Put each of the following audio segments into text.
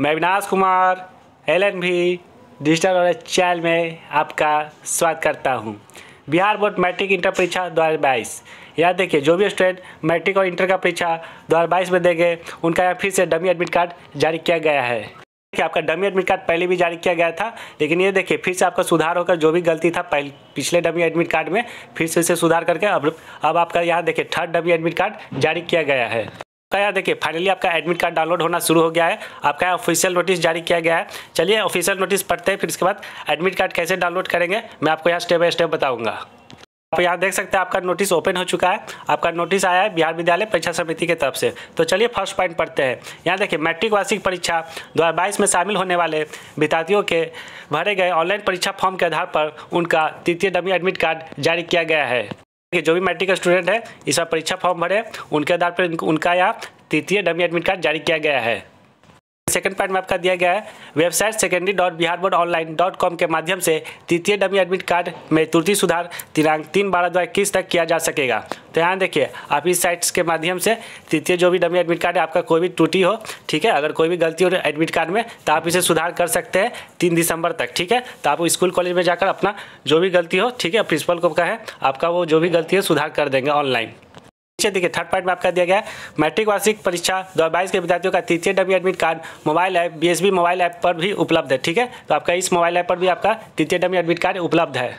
मैं Avinash Kumar L N भी digital knowledge channel में आपका स्वागत करता हूँ बिहार बोर्ड मैट्रिक इंटर परीक्षा दो हज़ार बाईस यहाँ देखिए जो भी स्टूडेंट मैट्रिक और इंटर का परीक्षा दो हज़ार बाईस में देंगे उनका यहाँ फिर से डमी एडमिट कार्ड जारी किया गया है देखिए आपका डमी एडमिट कार्ड पहले भी जारी किया गया था लेकिन ये देखिए फिर से आपका सुधार होकर जो भी गलती था पहले पिछले डमी एडमिट कार्ड में फिर से इसे सुधार करके अब अब आपका यहाँ देखिए थर्ड डमी एडमिट कार्ड जारी किया गया है का देखिए फाइनली आपका एडमिट कार्ड डाउनलोड होना शुरू हो गया है आपका यहाँ ऑफिशियल नोटिस जारी किया गया है चलिए ऑफिशियल नोटिस पढ़ते हैं फिर इसके बाद एडमिट कार्ड कैसे डाउनलोड करेंगे मैं आपको यहाँ स्टेप बाय स्टेप बताऊँगा आप यहाँ देख सकते हैं आपका नोटिस ओपन हो चुका है आपका नोटिस आया है बिहार विद्यालय परीक्षा समिति की तरफ से तो चलिए फर्स्ट पॉइंट पढ़ते हैं यहाँ देखिए मैट्रिक वार्षिक परीक्षा दो में शामिल होने वाले विद्यार्थियों के भरे गए ऑनलाइन परीक्षा फॉर्म के आधार पर उनका तृतीय डमी एडमिट कार्ड जारी किया गया है कि जो भी मैट्रिक का स्टूडेंट है इस बार परीक्षा फॉर्म भरे उनके आधार पर उनका यहाँ तृतीय डमी एडमिट कार्ड जारी किया गया है सेकंड पॉइंट में आपका दिया गया है website secondary dot Bihar board online dot com के माध्यम से तृतीय डमी एडमिट कार्ड में त्रुटि सुधार दिनांक तीन बारह दो इक्कीस तक किया जा सकेगा तो यहाँ देखिए आप इस साइट्स के माध्यम से तृतीय जो भी डमी एडमिट कार्ड है आपका कोई भी त्रुटि हो ठीक है अगर कोई भी गलती हो एडमिट कार्ड में तो आप इसे सुधार कर सकते हैं तीन दिसंबर तक ठीक है तो आप स्कूल कॉलेज में जाकर अपना जो भी गलती हो ठीक है प्रिंसिपल को कहें आपका वो जो भी गलती है सुधार कर देंगे ऑनलाइन पीछे देखिए थर्ड पॉइंट में आपका दिया गया है मैट्रिक वार्षिक परीक्षा दो के विद्यार्थियों का तृतीय W admit card mobile app B mobile app पर भी उपलब्ध है ठीक है तो आपका इस मोबाइल ऐप पर भी आपका तृतीय डब्ल्यू एडमिट कार्ड उपलब्ध है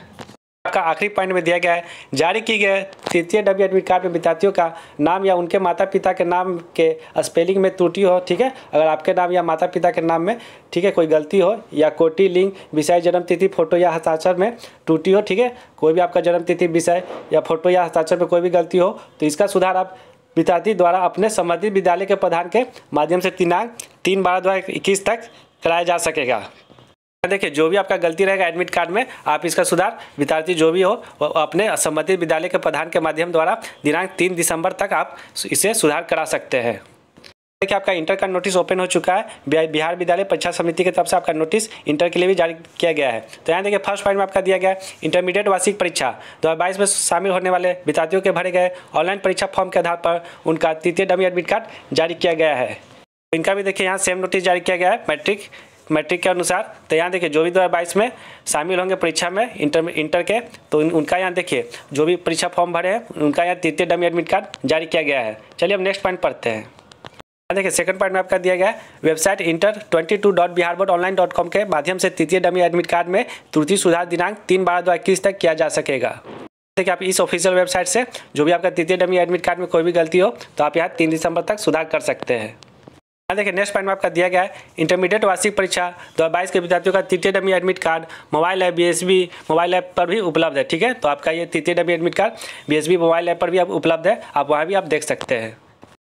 का आखिरी पॉइंट में दिया गया है जारी की गए तृतीय डब्ल्यू एडमिट कार्ड में विद्यार्थियों का नाम या उनके माता पिता के नाम के स्पेलिंग में त्रुटि हो ठीक है अगर आपके नाम या माता पिता के नाम में ठीक है कोई गलती हो या कोटि लिंग विषय जन्म तिथि फोटो या हस्ताक्षर में त्रुटि हो ठीक है कोई भी आपका जन्म तिथि विषय या फोटो या हस्ताक्षर में कोई भी गलती हो तो इसका सुधार आप विद्यार्थी द्वारा अपने संबंधित विद्यालय के प्रधान के माध्यम से दिनांक तीन बारह दो इक्कीस तक कराया जा सकेगा देखिए जो भी आपका गलती रहेगा एडमिट कार्ड में आप इसका सुधार विद्यार्थी जो भी हो वो अपने संबंधित विद्यालय के प्रधान के माध्यम द्वारा दिनांक तीन दिसंबर तक आप इसे सुधार करा सकते हैं कि आपका इंटर का नोटिस ओपन हो चुका है बिहार विद्यालय परीक्षा समिति की तरफ से आपका नोटिस इंटर के लिए भी जारी किया गया है तो यहाँ देखिए फर्स्ट पॉइंट में आपका दिया गया है इंटरमीडिएट वार्षिक परीक्षा दो हज़ार बाईस में शामिल होने वाले विद्यार्थियों के भरे गए ऑनलाइन परीक्षा फॉर्म के आधार पर उनका तृतीय डमी एडमिट कार्ड जारी किया गया है इनका भी देखिए यहाँ सेम नोटिस जारी किया गया है मैट्रिक मैट्रिक के अनुसार तो यहाँ देखिए जो भी दो में शामिल होंगे परीक्षा में इंटर इंटर के तो उन, उनका यहाँ देखिए जो भी परीक्षा फॉर्म भरे हैं उनका यहाँ तृतीय डमी एडमिट कार्ड जारी किया गया है चलिए हम नेक्स्ट पॉइंट पढ़ते हैं देखिए सेकंड पॉइंट में आपका दिया गया है website inter twenty two dot Bihar board online dot com के माध्यम से तृतीय डमी एडमिट कार्ड में तृतीय सुधार दिनांक तीन बारह दो इक्कीस तक किया जा सकेगा देखिए आप इस ऑफिशियल वेबसाइट से जो भी आपका तृतीय डमी एडमिट कार्ड में कोई भी गलती हो तो आप यहाँ तीन दिसंबर तक सुधार कर सकते हैं देखिए नेक्स्ट पॉइंट में आपका दिया गया है इंटरमीडिएट वार्षिक परीक्षा दो बाईस के विद्यार्थियों का तृतीय dummy admit card mobile app B mobile app पर भी उपलब्ध है ठीक है तो आपका ये तृतीय dummy admit card B mobile app पर भी आप उपलब्ध है आप वहाँ भी आप देख सकते हैं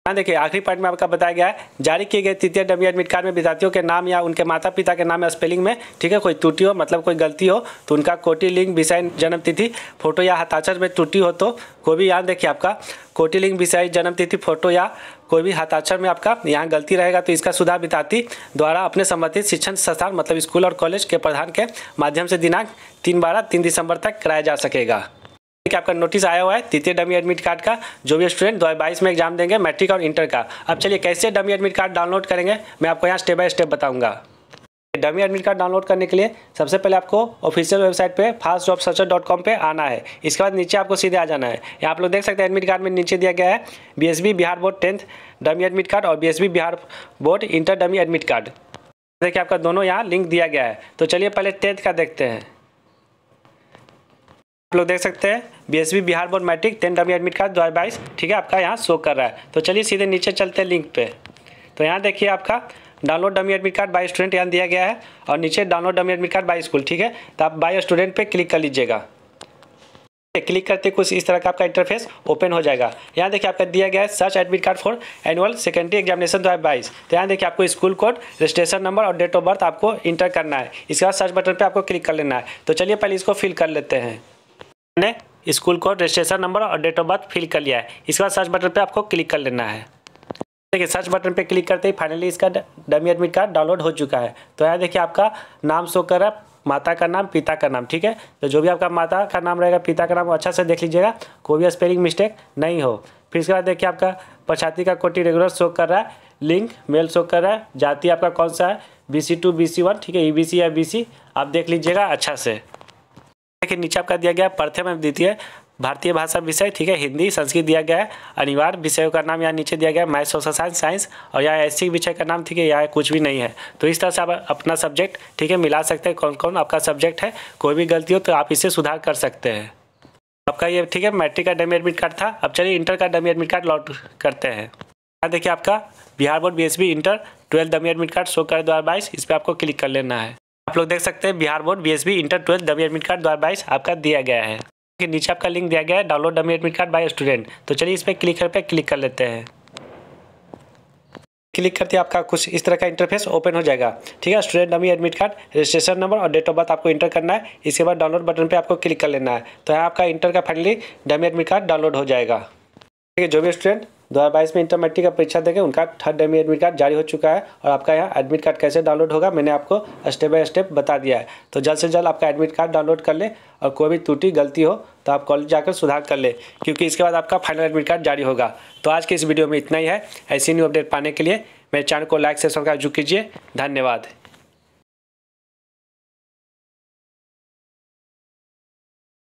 ध्यान देखिए आखिरी पॉइंट में आपका बताया गया है जारी किए गए तृतीय डब्ल्यू एडमिट कार्ड में विद्यार्थियों के नाम या उनके माता पिता के नाम या स्पेलिंग में ठीक है कोई त्रुटि हो मतलब कोई गलती हो तो उनका कोटी लिंग विषय जन्म तिथि फोटो या हताक्षर में त्रुटि हो तो कोई भी यहाँ देखिए आपका कोटी लिंग विषय जन्म तिथि फोटो या कोई भी हताक्षर में आपका यहाँ गलती रहेगा तो इसका सुधार विद्यार्थी द्वारा अपने संबंधित शिक्षण संस्थान मतलब स्कूल और कॉलेज के प्रधान के माध्यम से दिनांक तीन बारह तीन दिसंबर तक कराया जा सकेगा कि आपका नोटिस आया हुआ है तृतीय डमी एडमिट कार्ड का जो भी स्टूडेंट दो बाईस में एग्जाम देंगे मैट्रिक और इंटर का अब चलिए कैसे डमी एडमिट कार्ड डाउनलोड करेंगे मैं आपको यहाँ स्टेप बाय स्टेप बताऊंगा डमी एडमिट कार्ड डाउनलोड करने के लिए सबसे पहले आपको ऑफिशियल वेबसाइट पे fast job searcher dot com पर आना है इसके बाद नीचे आपको सीधे आ जाना है यहाँ आप लोग देख सकते हैं एडमिट कार्ड में नीचे दिया गया है B Bihar board tenth dummy admit card और B Bihar board inter dummy admit card देखिए आपका दोनों यहाँ लिंक दिया गया है तो चलिए पहले टेंथ का देखते हैं लोग देख सकते हैं BSB Bihar board matric ten W admit card दो ठीक है आपका यहाँ शो कर रहा है तो चलिए सीधे नीचे चलते हैं लिंक पे तो यहाँ देखिए आपका download dummy admit card by student यहाँ दिया गया है और नीचे download dummy admit card by school ठीक है तो आप बाई स्टूडेंट पे क्लिक कर लीजिएगा क्लिक करते कुछ इस तरह का आपका इंटरफेस ओपन हो जाएगा यहाँ देखिए आपका दिया गया है search admit card for annual secondary examination दो बाईस तो यहाँ देखिए आपको स्कूल कोड रजिस्ट्रेशन नंबर और डेट ऑफ बर्थ आपको इंटर करना है इसके बाद सर्च बटन पर आपको क्लिक कर लेना है तो चलिए पहले इसको फिल कर लेते हैं मैंने स्कूल को रजिस्ट्रेशन नंबर और डेट ऑफ बर्थ फिल कर लिया है इसके बाद सर्च बटन पर आपको क्लिक कर लेना है देखिए सर्च बटन पे क्लिक करते ही फाइनली इसका डमी एडमिट कार्ड डाउनलोड हो चुका है तो यहाँ देखिए आपका नाम शो कर रहा है माता का नाम पिता का नाम ठीक है तो जो भी आपका माता का नाम रहेगा पिता का नाम अच्छा से देख लीजिएगा कोई भी स्पेलिंग मिस्टेक नहीं हो फिर इसके बाद देखिए आपका पछाती का कोटी रेगुलर शो कर रहा है लिंक मेल शो कर रहा है जाति आपका कौन सा है B C two B C one ठीक है ई बी सी या बी सी आप देख लीजिएगा अच्छा से देखिए नीचे आपका दिया गया प्रथम एवं द्वितीय भारतीय भाषा विषय ठीक है हिंदी संस्कृत दिया गया है अनिवार्य विषयों का नाम यहाँ नीचे दिया गया मैथ सोशल साइंस साइंस और यहाँ ऐसी विषय का नाम ठीक है यहाँ कुछ भी नहीं है तो इस तरह से आप अपना सब्जेक्ट ठीक है मिला सकते हैं कौन कौन आपका सब्जेक्ट है कोई भी गलती हो तो आप इसे सुधार कर सकते हैं आपका ये ठीक है मैट्रिक का डमी एडमिट कार्ड था अब चलिए इंटर का डमी एडमिट कार्ड लॉट करते हैं यहाँ देखिए आपका Bihar board B inter twelfth dummy admit card show कर दो इस पर आपको क्लिक कर लेना है आप लोग देख सकते हैं Bihar board B inter twelfth dummy admit card द्वारा बाईस आपका दिया गया है के नीचे आपका लिंक दिया गया है download dummy admit card by student तो चलिए इस पर कर पे क्लिक कर लेते हैं क्लिक करते आपका कुछ इस तरह का इंटरफेस ओपन हो जाएगा ठीक है student dummy admit card registration number और डेट ऑफ बर्थ आपको इंटर करना है इसके बाद डाउनलोड बटन पर आपको क्लिक कर लेना है तो यहाँ आपका इंटर का finally dummy admit card download हो जाएगा ठीक है जो भी स्टूडेंट बाईस में इंटर मैट्रिक का परीक्षा देंगे उनका थर्ड डेमी एडमिट कार्ड जारी हो चुका है और आपका यहाँ एडमिट कार्ड कैसे डाउनलोड होगा मैंने आपको स्टेप बाय स्टेप बता दिया है तो जल्द से जल्द आपका एडमिट कार्ड डाउनलोड कर ले और कोई भी त्रुटि गलती हो तो आप कॉलेज जाकर सुधार कर ले क्योंकि इसके बाद आपका फाइनल एडमिट कार्ड जारी होगा तो आज के इस वीडियो में इतना ही है ऐसी न्यू अपडेट पाने के लिए मेरे चैनल को लाइक से सब्सक्राइब कीजिए धन्यवाद